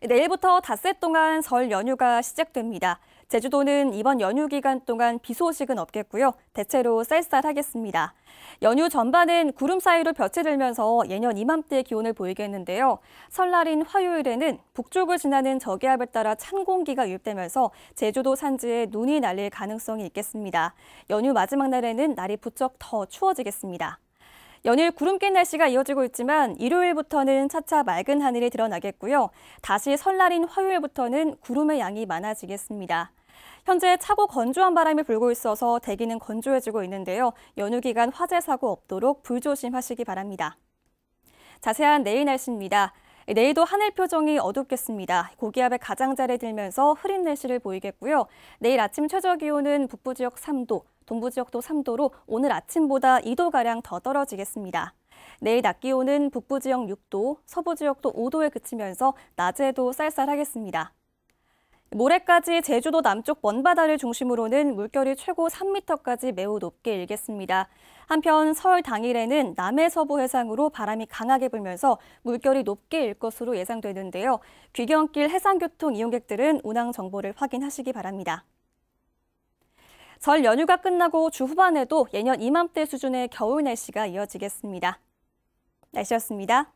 내일부터 닷새 동안 설 연휴가 시작됩니다. 제주도는 이번 연휴 기간 동안 비 소식은 없겠고요. 대체로 쌀쌀하겠습니다. 연휴 전반은 구름 사이로 볕이 들면서 예년 이맘때의 기온을 보이겠는데요. 설날인 화요일에는 북쪽을 지나는 저기압에 따라 찬 공기가 유입되면서 제주도 산지에 눈이 날릴 가능성이 있겠습니다. 연휴 마지막 날에는 날이 부쩍 더 추워지겠습니다. 연일 구름 낀 날씨가 이어지고 있지만 일요일부터는 차차 맑은 하늘이 드러나겠고요. 다시 설날인 화요일부터는 구름의 양이 많아지겠습니다. 현재 차고 건조한 바람이 불고 있어서 대기는 건조해지고 있는데요. 연휴 기간 화재 사고 없도록 불조심하시기 바랍니다. 자세한 내일 날씨입니다. 네, 내일도 하늘 표정이 어둡겠습니다. 고기압의 가장자리에 들면서 흐린 날씨를 보이겠고요. 내일 아침 최저 기온은 북부 지역 3도, 동부 지역도 3도로 오늘 아침보다 2도가량 더 떨어지겠습니다. 내일 낮 기온은 북부 지역 6도, 서부 지역도 5도에 그치면서 낮에도 쌀쌀하겠습니다. 모레까지 제주도 남쪽 먼바다를 중심으로는 물결이 최고 3m까지 매우 높게 일겠습니다. 한편 설 당일에는 남해서부 해상으로 바람이 강하게 불면서 물결이 높게 일 것으로 예상되는데요. 귀경길 해상교통 이용객들은 운항 정보를 확인하시기 바랍니다. 설 연휴가 끝나고 주 후반에도 예년 이맘때 수준의 겨울 날씨가 이어지겠습니다. 날씨였습니다.